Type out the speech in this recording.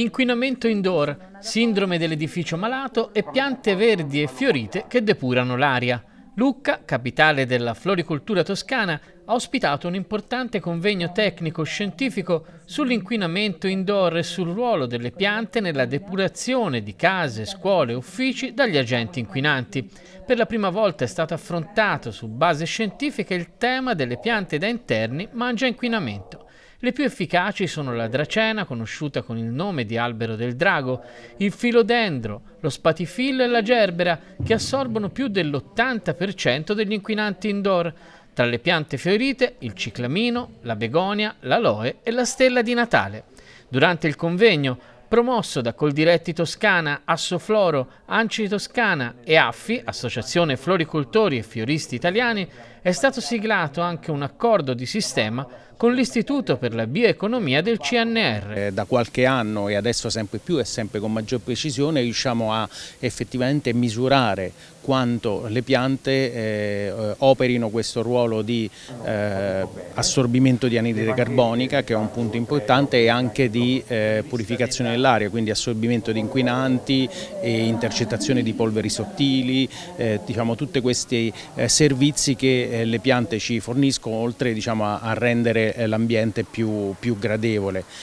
Inquinamento indoor, sindrome dell'edificio malato e piante verdi e fiorite che depurano l'aria. Lucca, capitale della floricoltura toscana, ha ospitato un importante convegno tecnico-scientifico sull'inquinamento indoor e sul ruolo delle piante nella depurazione di case, scuole e uffici dagli agenti inquinanti. Per la prima volta è stato affrontato su base scientifica il tema delle piante da interni mangia inquinamento le più efficaci sono la dracena, conosciuta con il nome di albero del drago, il filodendro, lo spatifillo e la gerbera, che assorbono più dell'80% degli inquinanti indoor. Tra le piante fiorite, il ciclamino, la begonia, l'aloe e la stella di Natale. Durante il convegno, promosso da Coldiretti Toscana, Assofloro, Anci Toscana e Affi, Associazione Floricoltori e Fioristi Italiani, è stato siglato anche un accordo di sistema con l'Istituto per la Bioeconomia del CNR. Eh, da qualche anno e adesso sempre più e sempre con maggior precisione riusciamo a effettivamente misurare quanto le piante eh, operino questo ruolo di eh, assorbimento di anidride carbonica che è un punto importante e anche di eh, purificazione nell'aria, quindi assorbimento di inquinanti, intercettazione di polveri sottili, eh, diciamo, tutti questi eh, servizi che eh, le piante ci forniscono oltre diciamo, a rendere eh, l'ambiente più, più gradevole.